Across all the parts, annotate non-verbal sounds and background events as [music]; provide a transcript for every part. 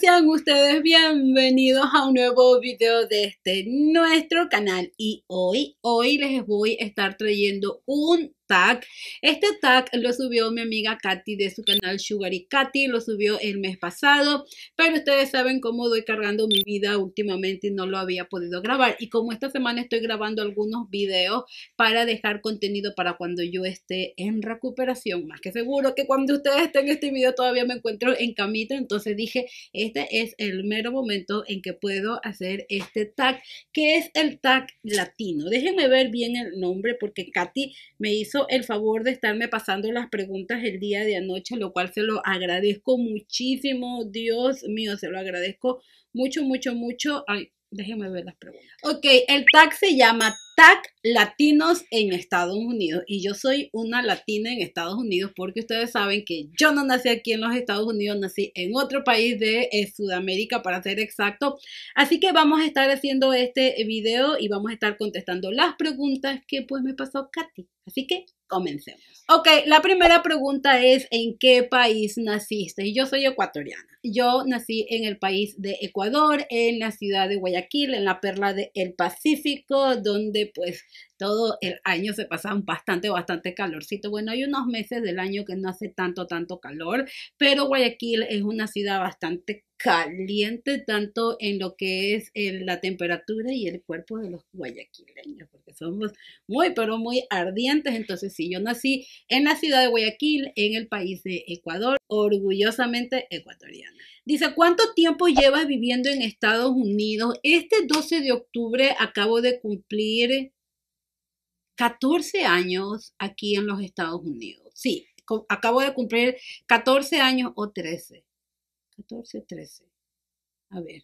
Sean ustedes bienvenidos a un nuevo video de este nuestro canal y hoy, hoy les voy a estar trayendo un este tag lo subió mi amiga Katy de su canal Sugar y Katy, lo subió el mes pasado, pero ustedes saben cómo doy cargando mi vida últimamente y no lo había podido grabar. Y como esta semana estoy grabando algunos videos para dejar contenido para cuando yo esté en recuperación, más que seguro que cuando ustedes estén en este video todavía me encuentro en camita, entonces dije, este es el mero momento en que puedo hacer este tag, que es el tag latino. Déjenme ver bien el nombre porque Katy me hizo el favor de estarme pasando las preguntas el día de anoche, lo cual se lo agradezco muchísimo, Dios mío, se lo agradezco mucho, mucho, mucho. Ay, Déjenme ver las preguntas. Ok, el tag se llama Tag Latinos en Estados Unidos. Y yo soy una latina en Estados Unidos porque ustedes saben que yo no nací aquí en los Estados Unidos, nací en otro país de eh, Sudamérica para ser exacto. Así que vamos a estar haciendo este eh, video y vamos a estar contestando las preguntas que pues me pasó Katy. Así que comencemos. Ok, la primera pregunta es ¿en qué país naciste? Y yo soy ecuatoriana. Yo nací en el país de Ecuador, en la ciudad de Guayaquil, en la perla del Pacífico, donde pues todo el año se pasa bastante, bastante calorcito. Bueno, hay unos meses del año que no hace tanto, tanto calor, pero Guayaquil es una ciudad bastante caliente tanto en lo que es la temperatura y el cuerpo de los guayaquileños, porque somos muy, pero muy ardientes. Entonces, sí, yo nací en la ciudad de Guayaquil, en el país de Ecuador, orgullosamente ecuatoriana. Dice, ¿cuánto tiempo llevas viviendo en Estados Unidos? Este 12 de octubre acabo de cumplir 14 años aquí en los Estados Unidos. Sí, acabo de cumplir 14 años o 13. 14, 13. A ver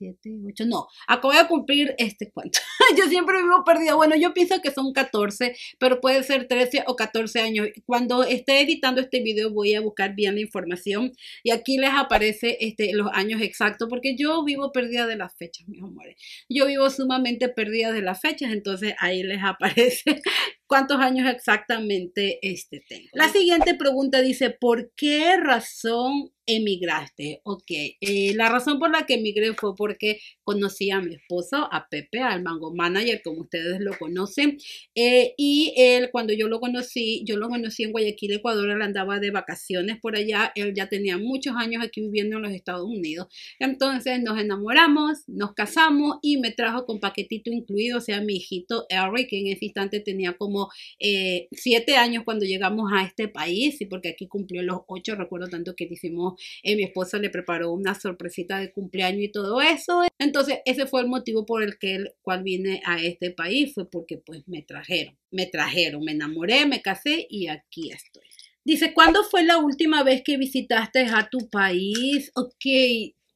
siete, ocho, no, acabo de cumplir este cuento. [laughs] yo siempre vivo perdida. Bueno, yo pienso que son 14, pero puede ser 13 o 14 años. Cuando esté editando este video voy a buscar bien la información y aquí les aparece este, los años exactos, porque yo vivo perdida de las fechas, mis amores. Yo vivo sumamente perdida de las fechas, entonces ahí les [laughs] aparece cuántos años exactamente este tengo. La siguiente pregunta dice, ¿por qué razón emigraste? Ok, eh, la razón por la que emigré fue porque conocí a mi esposo, a Pepe, al Mango Manager, como ustedes lo conocen. Eh, y él, cuando yo lo conocí, yo lo conocí en Guayaquil, Ecuador, él andaba de vacaciones por allá, él ya tenía muchos años aquí viviendo en los Estados Unidos. Entonces nos enamoramos, nos casamos y me trajo con paquetito incluido, o sea, mi hijito Eric, que en ese instante tenía como eh, siete años cuando llegamos a este país, y porque aquí cumplió los ocho, recuerdo tanto que le hicimos eh, mi esposa le preparó una sorpresita de cumpleaños y todo eso. Entonces, ese fue el motivo por el que el cual vine a este país, fue porque pues me trajeron, me trajeron, me enamoré, me casé y aquí estoy. Dice, ¿cuándo fue la última vez que visitaste a tu país? Ok,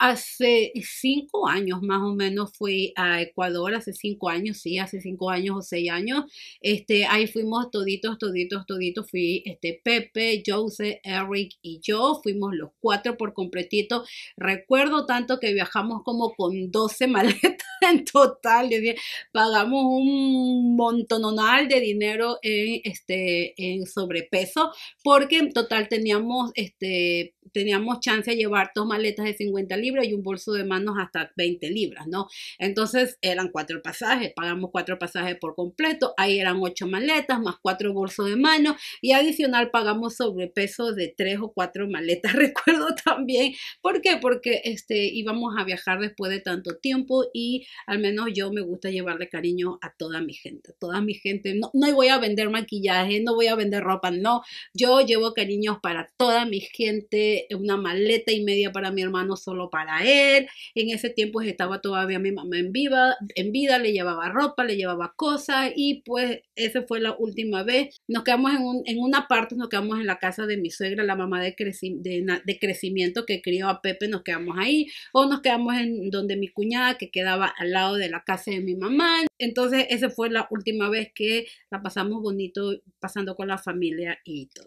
Hace cinco años más o menos fui a Ecuador, hace cinco años, sí, hace cinco años o seis años. Este, ahí fuimos toditos, toditos, toditos. Fui este, Pepe, Joseph, Eric y yo. Fuimos los cuatro por completito. Recuerdo tanto que viajamos como con 12 [laughs] maletas en total. Pagamos un montononal de dinero en, este, en sobrepeso porque en total teníamos este, teníamos chance de llevar dos maletas de 50 libras y un bolso de manos hasta 20 libras, ¿no? Entonces eran cuatro pasajes, pagamos cuatro pasajes por completo, ahí eran ocho maletas más cuatro bolsos de manos y adicional pagamos sobrepeso de tres o cuatro maletas, [laughs] recuerdo también, ¿por qué? Porque este, íbamos a viajar después de tanto tiempo y al menos yo me gusta llevarle cariño a toda mi gente, toda mi gente, no, no voy a vender maquillaje, no voy a vender ropa, no, yo llevo cariños para toda mi gente, una maleta y media para mi hermano solo para él. En ese tiempo estaba todavía mi mamá en, vida en vida, le llevaba ropa, le llevaba cosas y pues esa fue la última vez. Nos quedamos en, una parte, nos quedamos en la casa de mi suegra, la mamá de, de, crecimiento que crió a Pepe, nos quedamos ahí o nos quedamos en donde mi cuñada que quedaba al lado de la casa de mi mamá. Entonces esa fue la última vez que la pasamos bonito pasando con la familia y todo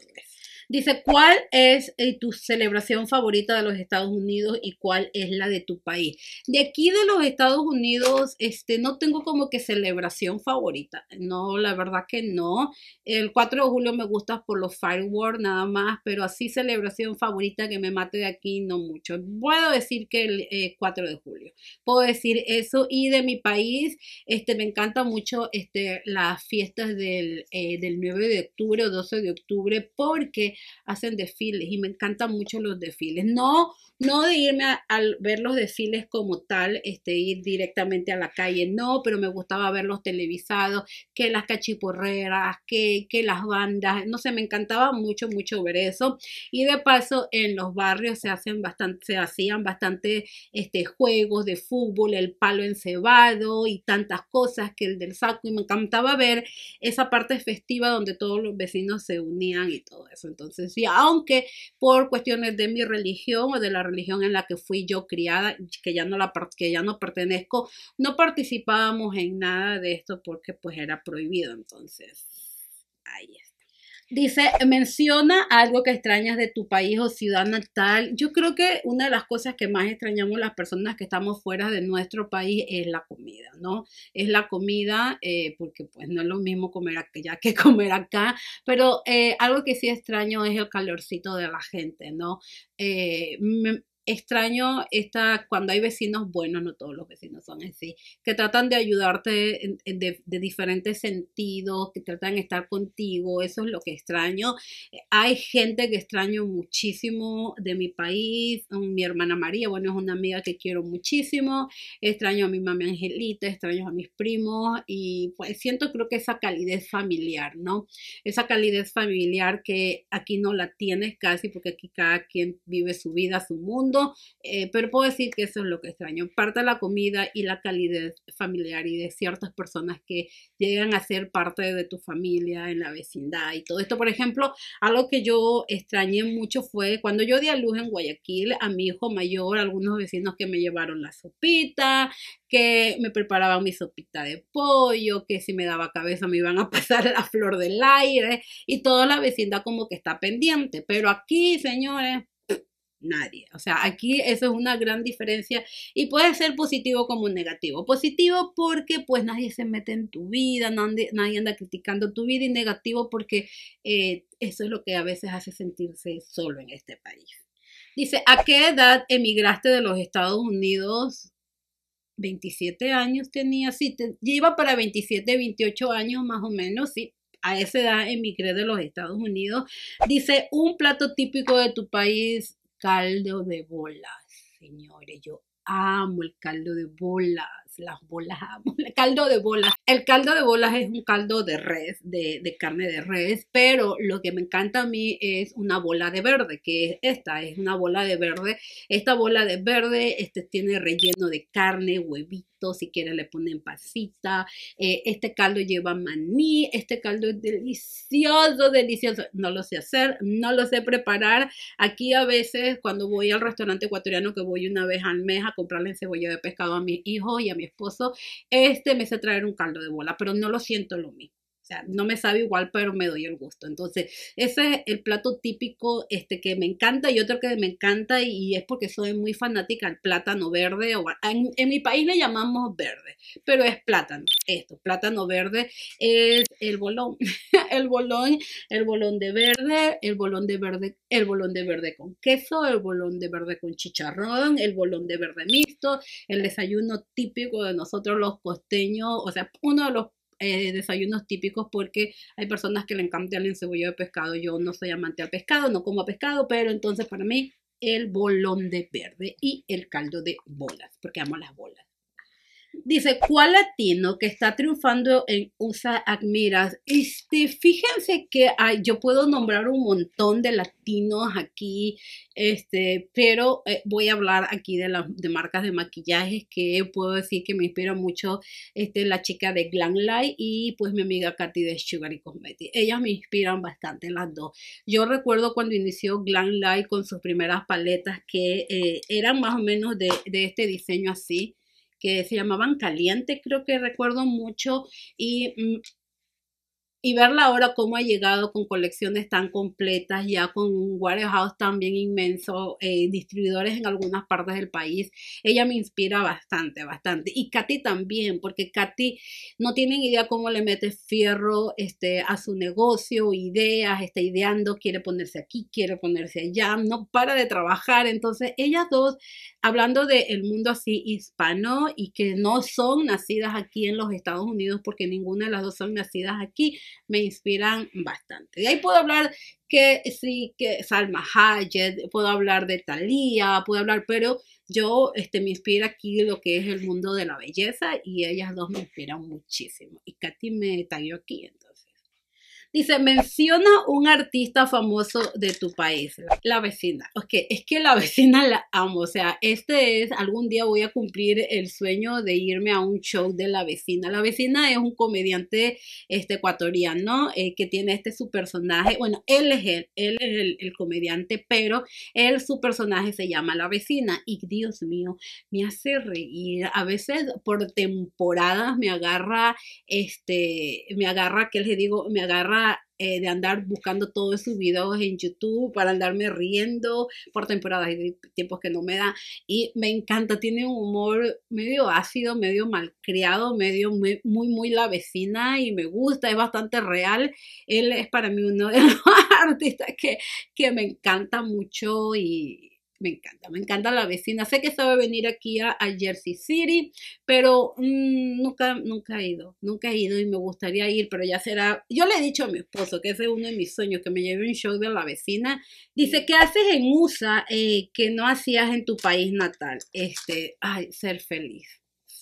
Dice, ¿cuál es eh, tu celebración favorita de los Estados Unidos y cuál es la de tu país? De aquí de los Estados Unidos, este, no tengo como que celebración favorita. No, la verdad que no. El 4 de julio me gusta por los fireworks nada más, pero así celebración favorita que me mate de aquí, no mucho. Puedo decir que el 4 eh, de julio. Puedo decir eso. Y de mi país, este, me encanta mucho este, las fiestas del, eh, del 9 de octubre o 12 de octubre porque hacen desfiles y me encantan mucho los desfiles. No, no de irme a, ver los desfiles como tal, este, ir directamente a la calle, no, pero me gustaba verlos televisados, que las cachiporreras, que, que las bandas, no sé, me encantaba mucho, mucho ver eso. Y de paso, en los barrios se hacen bastante, se hacían bastante este, juegos de fútbol, el palo encebado y tantas cosas que el del saco. Y me encantaba ver esa parte festiva donde todos los vecinos se unían y todo eso. Entonces, entonces, sí, aunque por cuestiones de mi religión o de la religión en la que fui yo criada, que ya no, la, que ya no pertenezco, no participábamos en nada de esto porque pues era prohibido. Entonces, ahí es. Dice, menciona algo que extrañas de tu país o ciudad natal. Yo creo que una de las cosas que más extrañamos las personas que estamos fuera de nuestro país es la comida, ¿no? Es la comida, eh, porque pues no es lo mismo comer ya que [laughs] comer acá, pero eh, algo que sí extraño es el calorcito de la gente, ¿no? Eh, extraño esta, cuando hay vecinos buenos, no todos los vecinos son así, que tratan de ayudarte de, diferentes sentidos, que tratan de estar contigo, eso es lo que extraño. Eh, hay gente que extraño muchísimo de mi país, mm, mi hermana María, bueno, es una amiga que quiero muchísimo, extraño a mi mamá Angelita, extraño a mis primos y pues siento creo que esa calidez familiar, ¿no? Esa calidez familiar que aquí no la tienes casi porque aquí cada quien vive su vida, su mundo eh, pero puedo decir que eso es lo que extraño. Parte de la comida y la calidez familiar y de ciertas personas que llegan a ser parte de tu familia en la vecindad y todo esto. Por ejemplo, algo que yo extrañé mucho fue cuando yo di a luz en Guayaquil a mi hijo mayor, algunos vecinos que me llevaron la sopita, que me preparaban mi sopita de pollo, que si me daba cabeza me iban a [laughs] pasar la flor del aire y toda la vecindad como que está pendiente. Pero aquí, señores, nadie. O sea, aquí eso es una gran diferencia y puede ser positivo como negativo. Positivo porque pues nadie se mete en tu vida, nadie, anda criticando tu vida y negativo porque eh, eso es lo que a veces hace sentirse solo en este país. Dice, ¿a qué edad emigraste de los Estados Unidos? 27 años tenía, sí, te, lleva para 27, 28 años más o menos, sí, a esa edad emigré de los Estados Unidos. Dice, un plato típico de tu país caldo de bolas, señores. Yo amo el caldo de bola las bolas [laughs] caldo de bolas. El caldo de bolas es un caldo de res, de, carne de res, pero lo que me encanta a mí es una bola de verde, que es esta, es una bola de verde. Esta bola de verde este, tiene relleno de carne, huevito si quieren le ponen pasita. Eh, este caldo lleva maní, este caldo es delicioso, delicioso. No lo sé hacer, no lo sé preparar. Aquí a veces cuando voy al restaurante ecuatoriano que voy una vez al mes a comprarle cebolla de pescado a mis hijos y a mi esposo, este me hace traer un caldo de bola, pero no lo siento lo mismo. O sea, no me sabe igual, pero me doy el gusto. Entonces, ese es el plato típico este, que me encanta y otro que me encanta y es porque soy muy fanática del plátano verde. O, en, mi país le llamamos verde, pero es plátano. Esto, plátano verde es el bolón. [laughs] el bolón, el bolón de verde, el bolón de verde, el bolón de verde con queso, el bolón de verde con chicharrón, el bolón de verde mixto, el desayuno típico de nosotros los costeños, o sea, uno de los eh, desayunos típicos porque hay personas que le encantan el encebollado de pescado. Yo no soy amante al pescado, no como a pescado, pero entonces para mí el bolón de verde y el caldo de bolas, porque amo las bolas. Dice, ¿cuál latino que está triunfando en USA admiras? Este, fíjense que yo puedo nombrar un montón de latinos aquí, este, pero eh, voy a hablar aquí de, las marcas de maquillajes que puedo decir que me inspira mucho este, la chica de Glam Light y pues mi amiga Katy de Sugar y Cosmetics. Ellas me inspiran bastante las dos. Yo recuerdo cuando inició Glam Light con sus primeras paletas que eh, eran más o menos de, de este diseño así que se llamaban Caliente, creo que recuerdo mucho, y mm, y verla ahora cómo ha llegado con colecciones tan completas, ya con un warehouse tan bien inmenso, eh, distribuidores en algunas partes del país, ella me inspira bastante, bastante. Y Katy también, porque Katy no tiene idea cómo le mete fierro este, a su negocio, ideas, está ideando, quiere ponerse aquí, quiere ponerse allá, no para de trabajar. Entonces, ellas dos, hablando del mundo así hispano y que no son nacidas aquí en los Estados Unidos, porque ninguna de las dos son nacidas aquí, me inspiran bastante. Y ahí puedo hablar que sí, que Salma Hayek, puedo hablar de Thalía, puedo hablar, pero yo este, me inspira aquí lo que es el mundo de la belleza y ellas dos me inspiran muchísimo. Y Katy me yo aquí, entonces se menciona un artista famoso de tu país, la vecina. Ok, es que la [laughs] vecina la amo, o sea, este es, algún día voy a cumplir el sueño de irme a un show de la vecina. La vecina es un comediante este, ecuatoriano eh, que tiene este su personaje, bueno, él es él, él es el, comediante, pero él, su personaje se llama la vecina y Dios mío, me hace reír. A veces por temporadas me agarra, este, me agarra, ¿qué les digo? Me agarra eh, de andar buscando todos sus videos en YouTube para andarme riendo por temporadas y tiempos que no me da. Y me encanta, tiene un humor medio ácido, medio malcriado, medio muy, muy la vecina y me gusta, es bastante real. Él es para mí uno de los [laughs] artistas que, que me encanta mucho y me encanta, me encanta la vecina. Sé que sabe venir aquí a, Jersey City, pero mm, nunca, nunca he ido, nunca he ido y me gustaría ir, pero ya será. Yo le he dicho a mi esposo que ese es uno de mis sueños, que me lleve un show de la vecina. Dice, ¿qué haces en USA eh, que no hacías en tu país natal? Este, ay, ser feliz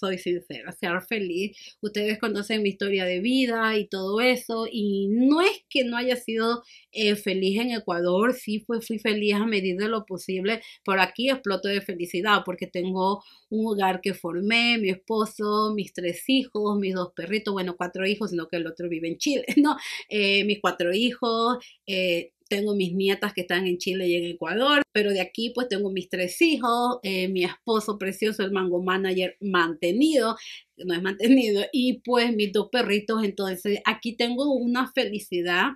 soy sincera, ser feliz. Ustedes conocen mi historia de vida y todo eso, y no es que no haya sido eh, feliz en Ecuador, sí fue, fui feliz a medida de lo posible, por aquí exploto de felicidad porque tengo un hogar que formé, mi esposo, mis tres hijos, mis dos perritos, bueno, cuatro hijos, sino que el otro vive en Chile, [laughs] ¿no? Eh, mis cuatro hijos, eh, tengo mis nietas que están en Chile y en Ecuador, pero de aquí pues tengo mis tres hijos, eh, mi esposo precioso, el mango manager mantenido, no es mantenido, y pues mis dos perritos, entonces aquí tengo una felicidad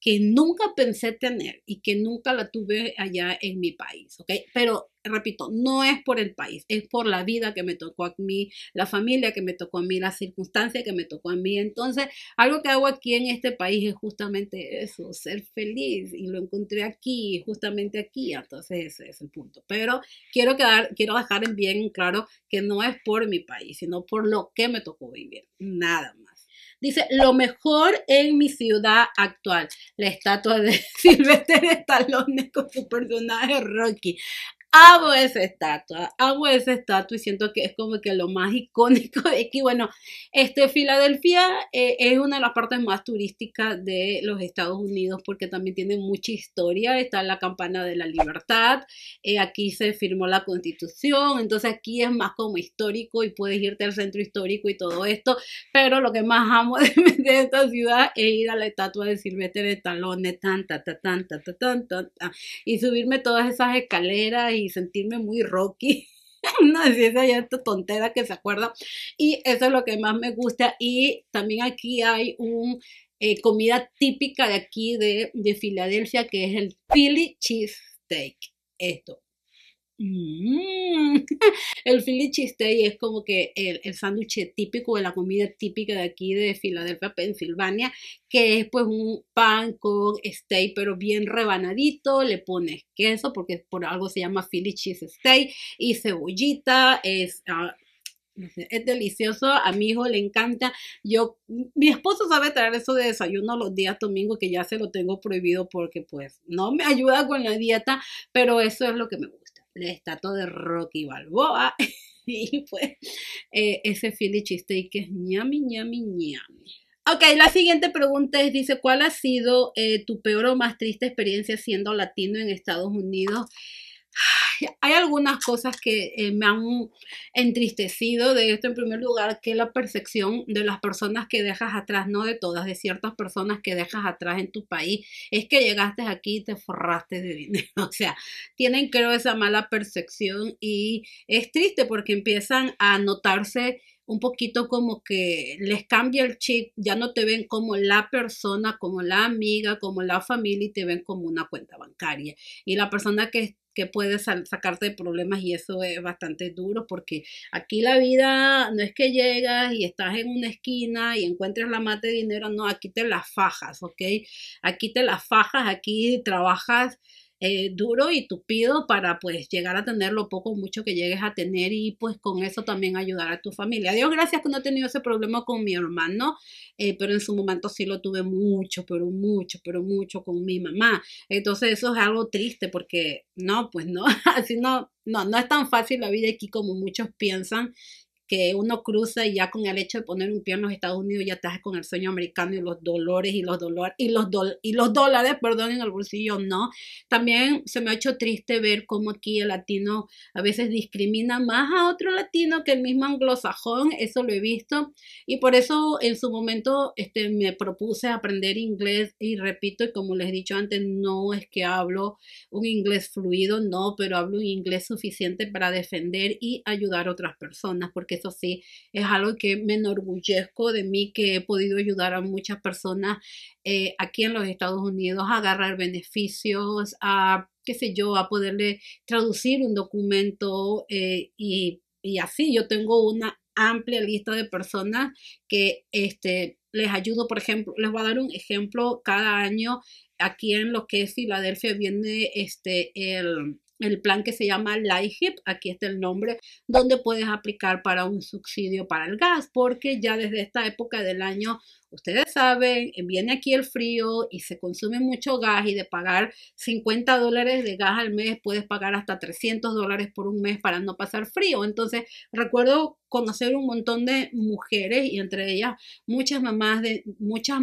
que nunca pensé tener y que nunca la tuve allá en mi país, ¿ok? Pero repito, no es por el país, es por la vida que me tocó a mí, la familia que me tocó a mí, las circunstancias que me tocó a mí. Entonces, algo que hago aquí en este país es justamente eso, ser feliz y lo encontré aquí, justamente aquí. Entonces, ese es el punto. Pero quiero quedar, quiero dejar bien claro que no es por mi país, sino por lo que me tocó vivir, nada más. Dice, lo mejor en mi ciudad actual, la estatua de [laughs] Silvestre Stallone con su personaje Rocky hago esa estatua, hago esa estatua y siento que es como que lo más icónico de [laughs] aquí. Bueno, este, Filadelfia eh, es una de las partes más turísticas de los Estados Unidos porque también tiene mucha historia. Está la campana de la libertad, eh, aquí se firmó la constitución, entonces aquí es más como histórico y puedes irte al centro histórico y todo esto. Pero lo que más amo [laughs] de, esta ciudad es ir a la estatua de Silvestre de talón tan, y subirme todas esas escaleras y sentirme muy Rocky. [laughs] no es esa esta tontera que se acuerda. Y eso es lo que más me gusta. Y también aquí hay una eh, comida típica de aquí de, de Filadelfia, que es el Philly Cheese Steak. Esto, Mm. [laughs] El Philly cheesesteak es como que el, sándwich típico de la comida típica de aquí de Filadelfia, Pensilvania, que es pues un pan con steak pero bien rebanadito, le pones queso porque por algo se llama Philly cheesesteak y cebollita, es ah, es delicioso, a mi hijo le encanta. Yo, mi esposo sabe traer eso de desayuno los días domingos, que ya se lo tengo prohibido porque pues no me ayuda con la dieta, pero eso es lo que me gusta la estatua de Rocky Balboa [laughs] y pues eh, ese Philly Chiste que es ñami, ñami, ñami. Ok, la siguiente pregunta es, dice, ¿cuál ha sido eh, tu peor o más triste experiencia siendo latino en Estados Unidos? Hay algunas cosas que eh, me han entristecido de esto. En primer lugar, que la percepción de las personas que dejas atrás, no de todas, de ciertas personas que dejas atrás en tu país, es que llegaste aquí y te forraste de dinero. [laughs] O sea, tienen creo esa mala percepción y es triste porque empiezan a notarse un poquito como que les cambia el chip, ya no te ven como la persona, como la amiga, como la familia y te ven como una cuenta bancaria. Y la persona que que puedes sacarte de problemas y eso es bastante duro porque aquí la vida no es que llegas y estás en una esquina y encuentres la mate de dinero, no, aquí te las fajas, ¿ok? Aquí te las fajas, aquí trabajas eh, duro y tupido para pues llegar a tener lo poco o mucho que llegues a tener y pues con eso también ayudar a tu familia. Dios gracias que no he tenido ese problema con mi hermano, eh, pero en su momento sí lo tuve mucho, pero mucho, pero mucho con mi mamá. Entonces eso es algo triste porque no, pues no, [laughs] así no, no, no es tan fácil la vida aquí como muchos piensan que uno cruza y ya con el hecho de poner un pie en los Estados Unidos ya estás con el sueño americano y los dolores y los dolores y los y los dólares, perdón, en el bolsillo, no. También se me ha hecho triste ver cómo aquí el latino a veces discrimina más a otro latino que el mismo anglosajón, eso lo he visto y por eso en su momento este me propuse aprender inglés y repito, y como les he dicho antes, no es que hablo un inglés fluido, no, pero hablo un inglés suficiente para defender y ayudar a otras personas porque eso sí es algo que me enorgullezco de mí, que he podido ayudar a muchas personas eh, aquí en los Estados Unidos a agarrar beneficios, a qué sé yo, a poderle traducir un documento eh, y, así. Yo tengo una amplia lista de personas que este, les ayudo, por ejemplo, les voy a dar un ejemplo, cada año aquí en lo que es Filadelfia viene este, el, el plan que se llama LIHEAP, aquí está el nombre, donde puedes aplicar para un subsidio para el gas, porque ya desde esta época del año, ustedes saben, viene aquí el frío y se consume mucho gas y de pagar 50 dólares de gas al mes, puedes pagar hasta 300 dólares por un mes para no pasar frío. Entonces, recuerdo conocer un montón de mujeres y entre ellas muchas mamás de muchas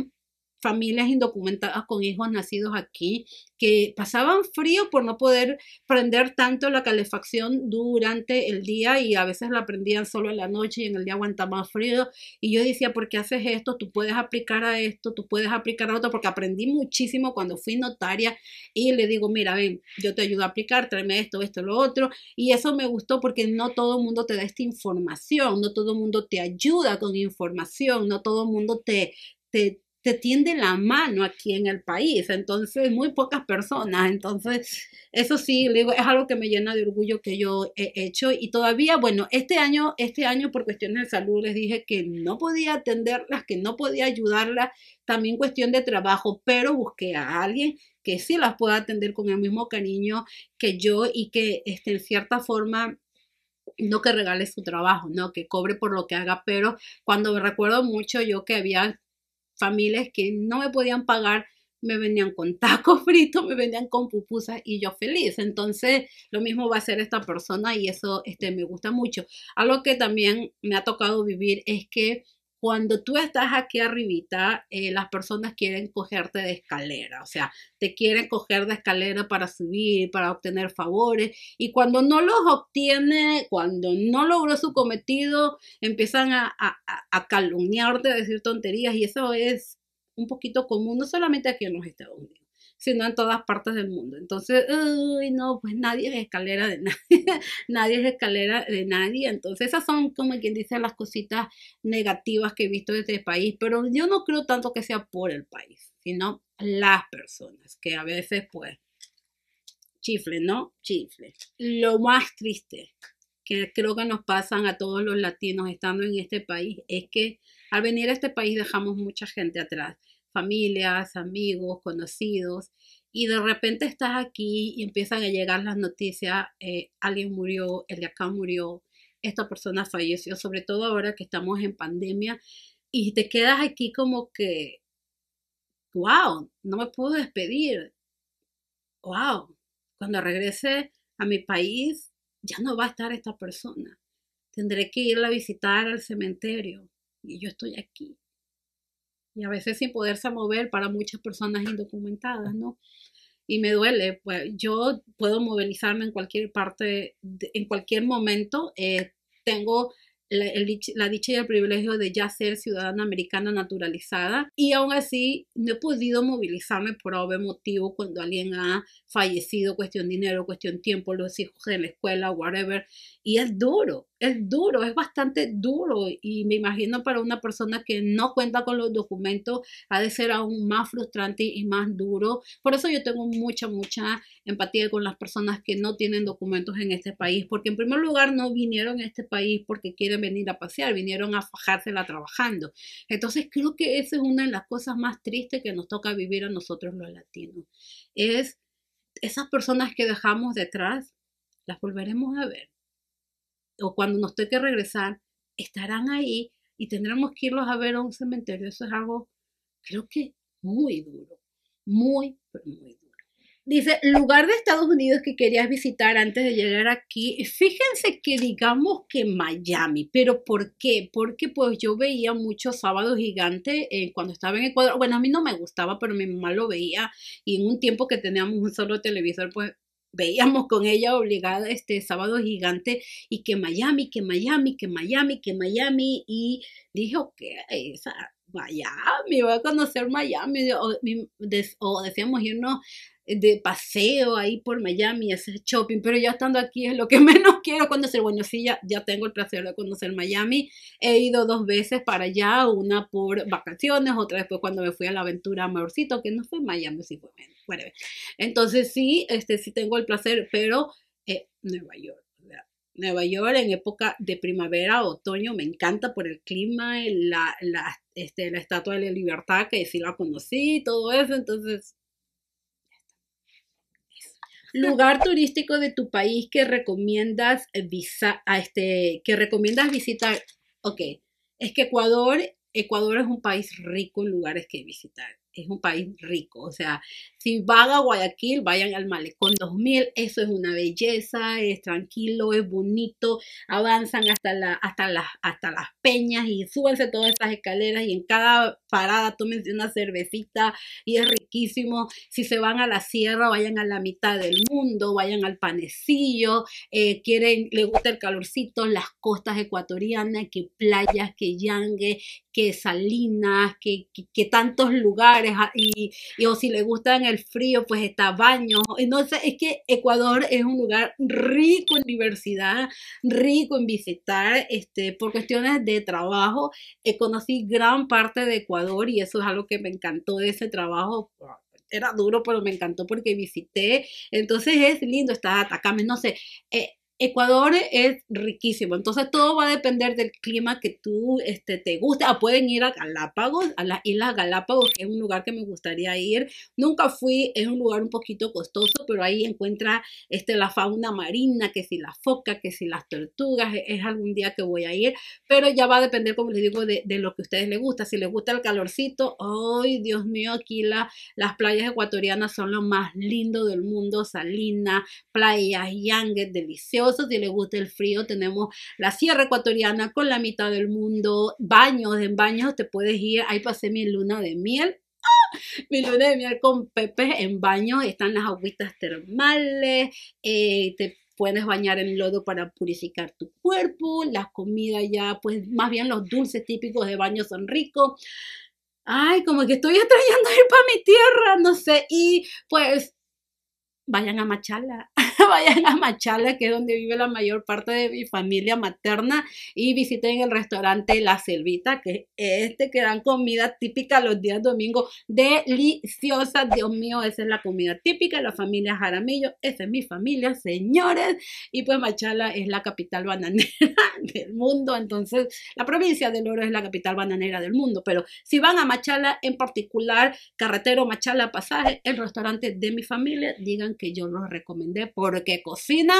familias indocumentadas con hijos nacidos aquí que pasaban frío por no poder prender tanto la calefacción durante el día y a veces la prendían solo en la noche y en el día aguanta más frío. Y yo decía, ¿por qué haces esto? Tú puedes aplicar a esto, tú puedes aplicar a otro, porque aprendí muchísimo cuando fui notaria y le digo, mira, ven, yo te ayudo a aplicar, tráeme esto, esto, lo otro. Y eso me gustó porque no todo el mundo te da esta información, no todo el mundo te ayuda con información, no todo el mundo te, te te tiende la mano aquí en el país, entonces muy pocas personas, entonces eso sí, es algo que me llena de orgullo que yo he hecho y todavía, bueno, este año, este año por cuestiones de salud les dije que no podía atenderlas, que no podía ayudarlas, también cuestión de trabajo, pero busqué a alguien que sí las pueda atender con el mismo cariño que yo y que esté en cierta forma no que regale su trabajo, no que cobre por lo que haga, pero cuando me recuerdo mucho yo que había familias que no me podían pagar me venían con [laughs] tacos fritos, me venían con pupusas y yo feliz. Entonces, lo mismo va a ser esta persona y eso este, me gusta mucho. Algo que también me ha tocado vivir es que cuando tú estás aquí arribita, eh, las personas quieren cogerte de escalera, o sea, te quieren coger de escalera para subir, para obtener favores, y cuando no los obtiene, cuando no logró su cometido, empiezan a, a calumniarte, a decir tonterías, y eso es un poquito común, no solamente aquí en los Estados Unidos sino en todas partes del mundo. Entonces, uy, no, pues nadie es escalera de nadie, [laughs] nadie es escalera de nadie. Entonces, esas son como quien dice las cositas negativas que he visto de este país, pero yo no creo tanto que sea por el país, sino las personas, que a veces pues chifle, ¿no? Chifle. Lo más triste que creo que nos pasan a todos los latinos estando en este país es que al venir a este país dejamos mucha gente atrás familias, amigos, conocidos, y de repente estás aquí y empiezan a llegar las noticias, eh, alguien murió, el de acá murió, esta persona falleció, sobre todo ahora que estamos en pandemia, y te quedas aquí como que, wow, no me puedo despedir, wow, cuando regrese a mi país ya no va a estar esta persona, tendré que irla a visitar al cementerio y yo estoy aquí y a veces sin poderse mover para muchas personas indocumentadas, ¿no? Y me duele, pues yo puedo movilizarme en cualquier parte, en cualquier momento, eh, tengo la, la, dicha y el privilegio de ya ser ciudadana americana naturalizada y aún así no he podido movilizarme por algún motivo cuando alguien ha fallecido, cuestión dinero, cuestión tiempo, los hijos en la escuela, whatever y es duro, es duro, es bastante duro y me imagino para una persona que no cuenta con los documentos ha de ser aún más frustrante y más duro. Por eso yo tengo mucha, mucha empatía con las personas que no tienen documentos en este país, porque en primer lugar no vinieron a este país porque quieren venir a pasear, vinieron a fajársela trabajando. Entonces creo que esa es una de las cosas más tristes que nos toca vivir a nosotros los latinos. Es esas personas que dejamos detrás, las volveremos a ver o cuando nos toque regresar, estarán ahí y tendremos que irlos a ver a un cementerio. Eso es algo, creo que muy duro, muy, muy duro. Dice, lugar de Estados Unidos que querías visitar antes de llegar aquí. Fíjense que digamos que Miami, pero ¿por qué? Porque pues yo veía muchos sábados gigantes eh, cuando estaba en Ecuador. Bueno, a mí no me gustaba, pero mi mamá lo veía y en un tiempo que teníamos un solo televisor, pues veíamos con ella obligada este sábado gigante y que Miami, que Miami, que Miami, que Miami y dijo que Miami, voy a conocer Miami o, o decíamos irnos de paseo ahí por Miami, ese shopping, pero ya estando aquí es lo que [laughs] menos quiero conocer. Bueno, sí, ya, ya tengo el placer de conocer Miami. He ido dos veces para allá, una por vacaciones, otra después cuando me fui a la aventura Amorcito, que no fue Miami, sí fue bueno, Entonces sí, este, sí tengo el placer, pero eh, Nueva York. Nueva York en época de primavera, otoño, me encanta por el clima, la, la, este, la Estatua de la Libertad, que sí la conocí, todo eso, entonces lugar turístico de tu país que recomiendas eh, visa, a este, que recomiendas visitar. Ok, es que Ecuador, Ecuador es un país rico en lugares que visitar. Es un país rico, o sea, si van a Guayaquil, vayan al Malecón 2000, eso es una belleza, es tranquilo, es bonito, avanzan hasta, la, hasta, las, hasta las peñas y súbanse todas esas escaleras y en cada parada tómense una cervecita y es riquísimo. Si se van a la sierra, vayan a la mitad del mundo, vayan al panecillo, eh, quieren, les gusta el calorcito, las costas ecuatorianas, que playas, que yangue, que salinas, que, tantos lugares ah, y, o si les gustan el frío, pues está baño. Entonces, es que Ecuador es un lugar rico en diversidad, rico en visitar. Este, por cuestiones de trabajo, eh, conocí gran parte de Ecuador y eso es algo que me encantó de ese trabajo era duro, pero me encantó porque visité. Entonces es lindo estar atacando No sé, eh, Ecuador es riquísimo, entonces todo va a depender del clima que tú este, te guste. Ah, pueden ir a Galápagos, a las Islas Galápagos, que es un lugar que me gustaría ir. Nunca fui, es un lugar un poquito costoso, pero ahí encuentra este, la fauna marina, que si la foca que si las tortugas, e-, es algún día que voy a ir, pero ya va a depender, como les digo, de, lo que a ustedes les gusta. Si les gusta el calorcito, ay, Dios mío, aquí las playas ecuatorianas son lo más lindo del mundo, salinas playas, Yangues, delicioso si le gusta el frío, tenemos la Sierra Ecuatoriana con la mitad del mundo, baños, en baños te puedes ir, ahí pasé mi luna de miel, ¡Ah! mi luna de miel con Pepe en baños, están las agüitas termales, eh, te puedes bañar en lodo para purificar tu cuerpo, las comidas ya, pues más bien los dulces típicos de baño son ricos. Ay, como que estoy atrayendo [laughs] ir para mi tierra, no sé, y pues vayan a Machala, [laughs] vayan a Machala, que es donde vive la mayor parte de mi familia materna, y visité en el restaurante La Selvita, que es este que dan comida típica los días domingos, deliciosa, Dios mío, esa es la comida típica, la familia Jaramillo, esa es mi familia, señores, y pues Machala es la capital bananera [laughs] del mundo, entonces la provincia del oro es la capital bananera del mundo, pero si van a Machala en particular, carretero Machala Pasaje, el restaurante de mi familia, digan que yo los recomendé por que cocina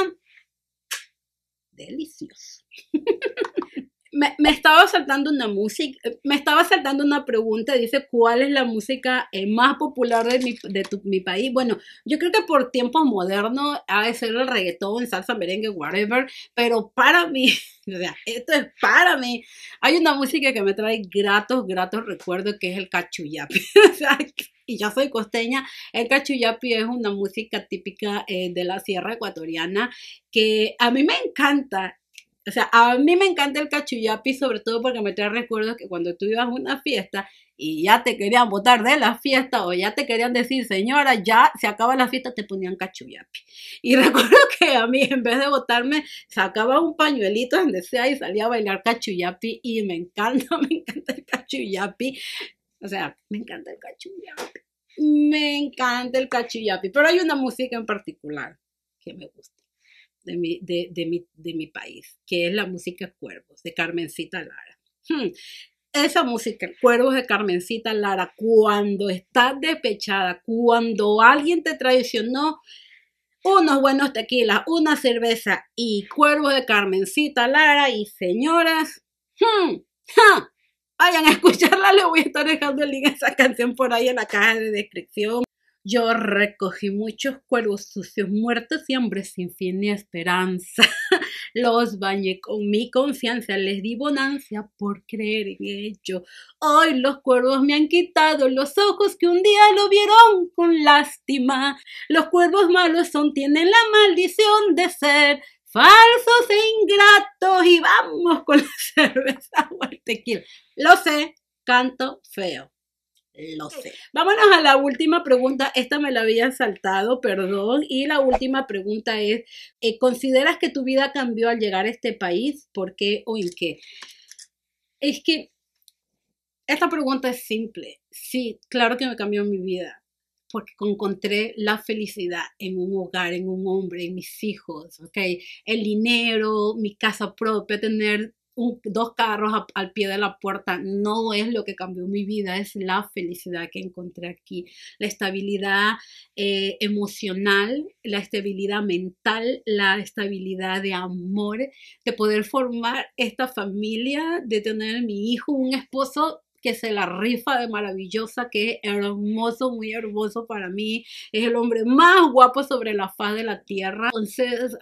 delicioso. [laughs] me, estaba saltando una música, eh, me estaba saltando una pregunta, dice, ¿cuál es la música eh, más popular de, mi, país? Bueno, yo creo que por tiempos modernos ha de ser el reggaetón, salsa, merengue, whatever, pero para mí, [laughs] o sea, esto es para mí, hay una música que me trae gratos, gratos recuerdos que es el cachullapi. [laughs] y yo soy costeña, el cachuyapi es una música típica eh, de la sierra ecuatoriana que a mí me encanta. O sea, a mí me encanta el cachuyapi sobre todo porque me trae recuerdos que cuando tú ibas a una fiesta y ya te querían botar de la fiesta o ya te querían decir, señora, ya se acaba la fiesta, te ponían cachuyapi, Y [laughs] recuerdo que a mí, en vez de botarme, sacaba un pañuelito donde sea y salía a bailar cachuyapi y me encanta, [laughs] me encanta el cachuyapi o sea, me encanta el cachuyapi. Me encanta el cachuyapi. Pero hay una música en particular que me gusta de mi, país, que es la música Cuervos, de Carmencita Lara. Hmm. Esa música, Cuervos de Carmencita Lara, cuando estás despechada, cuando alguien te traicionó, unos buenos tequilas, una cerveza y Cuervos de Carmencita Lara y señoras, hmm, vayan a escucharla, les voy a estar dejando el link a esa canción por ahí en la caja de descripción. Yo recogí muchos cuervos sucios, muertos y hombres sin fin ni esperanza. [laughs] Los bañé con mi confianza, les di bonancia por creer en ello. Hoy los cuervos me han quitado los ojos que un día lo vieron con lástima. Los cuervos malos son, tienen la maldición de ser falsos e ingratos y vamos con la [laughs] cerveza o tequila. Lo sé, canto feo. Lo sé. Vámonos a la última pregunta. Esta me la había saltado, perdón. Y la última pregunta es, eh, ¿consideras que tu vida cambió al llegar a este país? ¿Por qué o en qué? Es que esta pregunta es simple. Sí, claro que me cambió mi vida porque encontré la felicidad en un hogar, en un hombre, en mis hijos, ¿okay? el dinero, mi casa propia, tener dos carros al pie de la puerta, no es lo que cambió mi vida, es la felicidad que encontré aquí, la estabilidad eh, emocional, la estabilidad mental, la estabilidad de amor, de poder formar esta familia, de tener mi hijo, un esposo que se la rifa de maravillosa, que es hermoso, muy hermoso para mí. Es el hombre más guapo sobre la faz de la tierra. Entonces,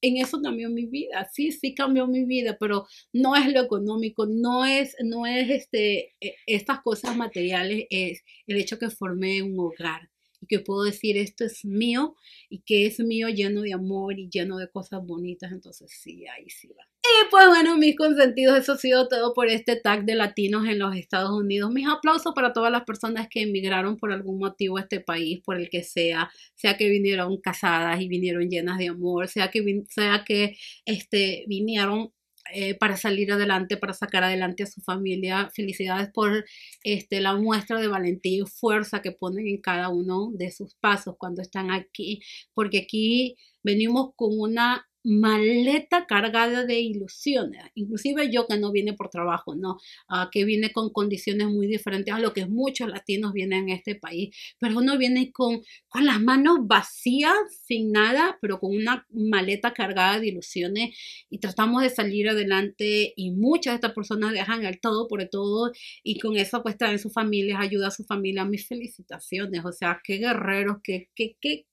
en eso cambió mi vida, sí, sí cambió mi vida, pero no es lo económico, no es, no es este, e, estas cosas materiales, es el hecho que formé un hogar, y que puedo decir esto es mío y que es mío lleno de amor y lleno de cosas bonitas. Entonces sí, ahí sí va. Y pues bueno, mis consentidos, eso ha sido todo por este tag de latinos en los Estados Unidos. Mis aplausos para todas las personas que emigraron por algún motivo a este país, por el que sea, sea que vinieron casadas y vinieron llenas de amor, sea que, sea que este, vinieron eh, para salir adelante, para sacar adelante a su familia. Felicidades por este, la muestra de valentía y fuerza que ponen en cada uno de sus pasos cuando están aquí, porque aquí venimos con una maleta cargada de ilusiones, inclusive yo que no viene por trabajo, no, ah, que viene con condiciones muy diferentes a lo que muchos latinos vienen en este país, pero uno viene con, con las manos vacías, sin nada, pero con una maleta cargada de ilusiones y tratamos de salir adelante y muchas de estas personas dejan el todo por el todo y con eso pues traen sus familias, ayuda a su familia, mis felicitaciones, o sea, qué guerreros, qué, qué, qué,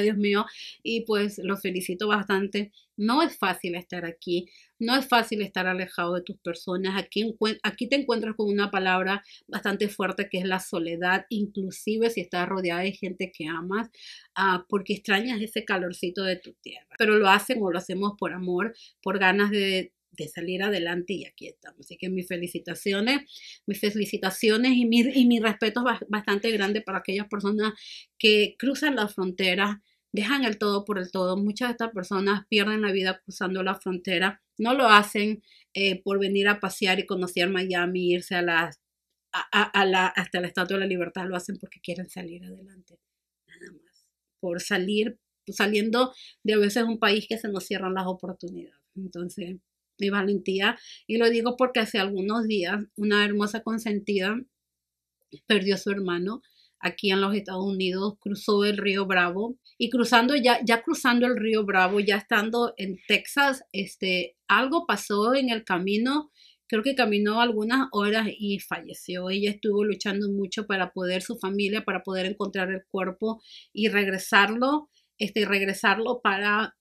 Dios mío, y pues los felicito bastante, no es fácil estar aquí, no es fácil estar alejado de tus personas. Aquí, te encuentras con una palabra bastante fuerte que es la soledad, inclusive si estás rodeada de gente que amas, ah, porque extrañas ese calorcito de tu tierra. Pero lo hacen o lo hacemos por amor, por ganas de salir adelante y aquí estamos. Así que mis felicitaciones, mis felicitaciones y mi, y mi respeto bastante grande para aquellas personas que cruzan las fronteras dejan el todo por el todo. Muchas de estas personas pierden la vida cruzando la frontera. No lo hacen eh, por venir a pasear y conocer Miami, irse a la, la, hasta la Estatua de la Libertad. Lo hacen porque quieren salir adelante. Nada más. Por salir, saliendo de a veces un país que se nos cierran las oportunidades. Entonces, mi valentía. Y lo digo porque hace algunos días una hermosa consentida perdió a su hermano aquí en los Estados Unidos, cruzó el río Bravo y cruzando ya, ya cruzando el río Bravo, ya estando en Texas, este, algo pasó en el camino, creo que caminó algunas horas y falleció. Ella estuvo luchando mucho para poder, su familia, para poder encontrar el cuerpo y regresarlo, este, regresarlo para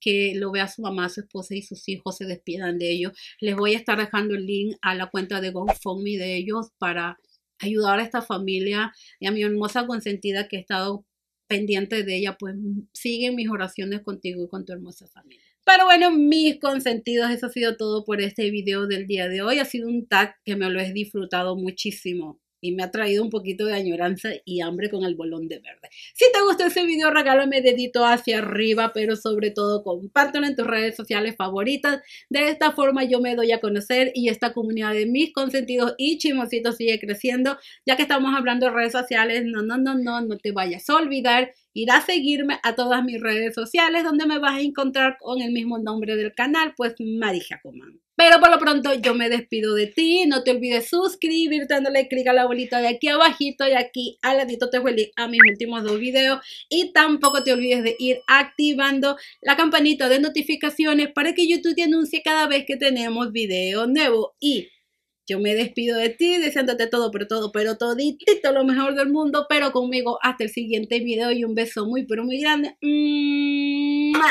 que lo vea su mamá, su esposa y sus hijos se despidan de ellos. Les voy a estar dejando el link a la cuenta de GoFundMe de ellos para ayudar a esta familia y a mi hermosa consentida que he estado pendiente de ella, pues siguen mis oraciones contigo y con tu hermosa familia. Pero bueno, mis consentidos, eso ha sido todo por este video del día de hoy. Ha sido un tag que me lo he disfrutado muchísimo y me ha traído un poquito de añoranza y hambre con el bolón de verde. Si te gustó ese video, regálame dedito hacia arriba, pero sobre todo compártelo en tus redes sociales favoritas. De esta forma yo me doy a conocer y esta comunidad de mis consentidos y chimositos sigue creciendo. Ya que estamos hablando de redes sociales, no, no, no, no, no te vayas a olvidar ir a seguirme a todas mis redes sociales donde me vas a encontrar con el mismo nombre del canal, pues Marija Comando. Pero por lo pronto yo me despido de ti. No te olvides suscribirte, dándole clic a la bolita de aquí abajito y aquí al ladito te voy a mis últimos dos videos. Y tampoco te olvides de ir activando la campanita de notificaciones para que YouTube te anuncie cada vez que tenemos video nuevos. Y yo me despido de ti deseándote todo, pero todo, pero toditito lo mejor del mundo. Pero conmigo hasta el siguiente video y un beso muy, pero muy grande. Mmm.